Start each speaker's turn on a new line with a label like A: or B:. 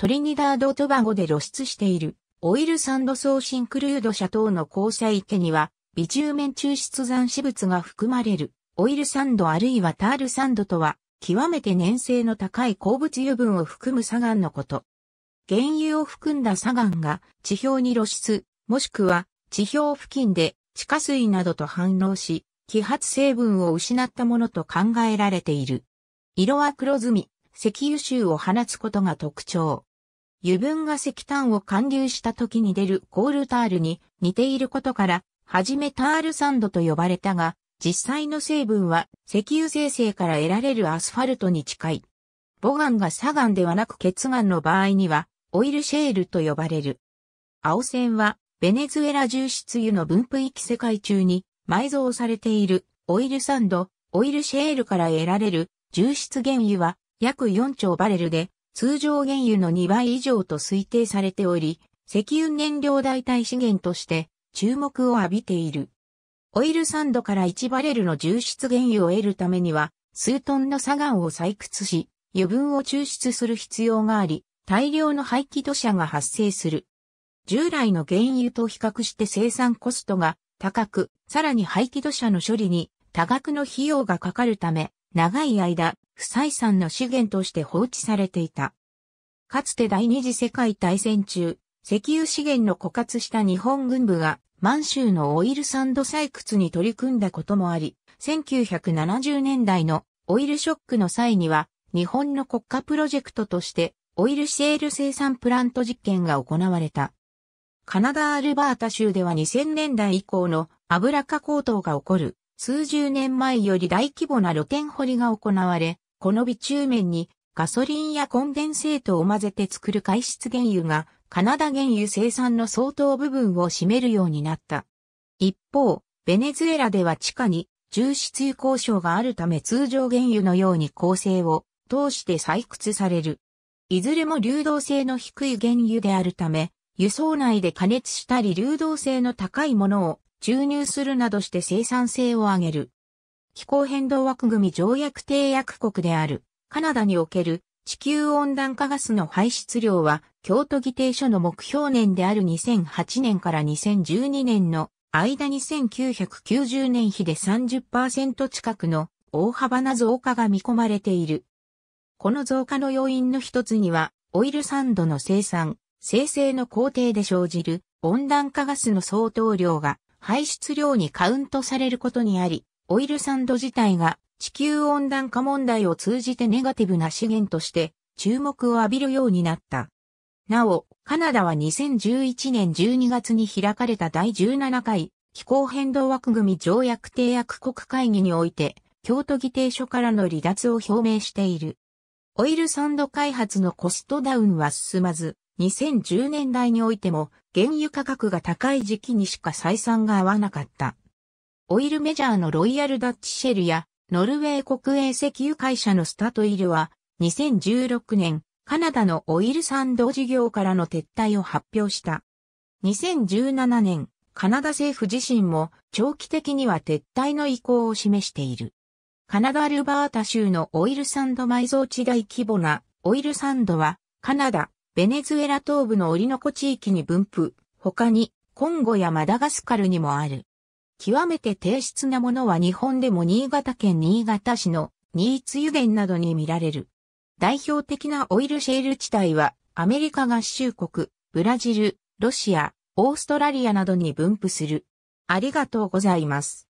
A: トリニダード・トバゴで露出している、オイルサンドソーシンクルード社等の交際池には、微中面抽出残死物が含まれる、オイルサンドあるいはタールサンドとは、極めて粘性の高い鉱物油分を含む砂岩のこと。原油を含んだ砂岩が地表に露出、もしくは地表付近で地下水などと反応し、揮発成分を失ったものと考えられている。色は黒ずみ、石油臭を放つことが特徴。油分が石炭を貫流した時に出るコールタールに似ていることから、はじめタールサンドと呼ばれたが、実際の成分は石油生成から得られるアスファルトに近い。母岩が砂岩ではなく血岩の場合には、オイルシェールと呼ばれる。青線は、ベネズエラ重質油の分布域世界中に埋蔵されているオイルサンド、オイルシェールから得られる重質原油は約4兆バレルで通常原油の2倍以上と推定されており、石油燃料代替資源として注目を浴びている。オイルサンドから1バレルの重質原油を得るためには、数トンの砂岩を採掘し、余分を抽出する必要があり、大量の廃棄土砂が発生する。従来の原油と比較して生産コストが高く、さらに廃棄土砂の処理に多額の費用がかかるため、長い間、不採算の資源として放置されていた。かつて第二次世界大戦中、石油資源の枯渇した日本軍部が満州のオイルサンド採掘に取り組んだこともあり、1970年代のオイルショックの際には、日本の国家プロジェクトとしてオイルシェール生産プラント実験が行われた。カナダ・アルバータ州では2000年代以降の油価高騰が起こる数十年前より大規模な露天掘りが行われ、この微中面にガソリンやコンデンセートを混ぜて作る海質原油がカナダ原油生産の相当部分を占めるようになった。一方、ベネズエラでは地下に重質油交渉があるため通常原油のように構成を通して採掘される。いずれも流動性の低い原油であるため、輸送内で加熱したり流動性の高いものを注入するなどして生産性を上げる。気候変動枠組条約締約国であるカナダにおける地球温暖化ガスの排出量は京都議定書の目標年である2008年から2012年の間1990年比で30%近くの大幅な増加が見込まれている。この増加の要因の一つには、オイルサンドの生産、生成の工程で生じる温暖化ガスの相当量が排出量にカウントされることにあり、オイルサンド自体が地球温暖化問題を通じてネガティブな資源として注目を浴びるようになった。なお、カナダは2011年12月に開かれた第17回気候変動枠組条約締約国会議において、京都議定書からの離脱を表明している。オイルサンド開発のコストダウンは進まず、2010年代においても原油価格が高い時期にしか採算が合わなかった。オイルメジャーのロイヤルダッチシェルや、ノルウェー国営石油会社のスタトイルは、2016年、カナダのオイルサンド事業からの撤退を発表した。2017年、カナダ政府自身も長期的には撤退の意向を示している。カナダアルバータ州のオイルサンド埋蔵地大規模なオイルサンドは、カナダ、ベネズエラ東部のオリノコ地域に分布、他に、コンゴやマダガスカルにもある。極めて低質なものは日本でも新潟県新潟市の新津油田などに見られる。代表的なオイルシェール地帯はアメリカ合衆国、ブラジル、ロシア、オーストラリアなどに分布する。ありがとうございます。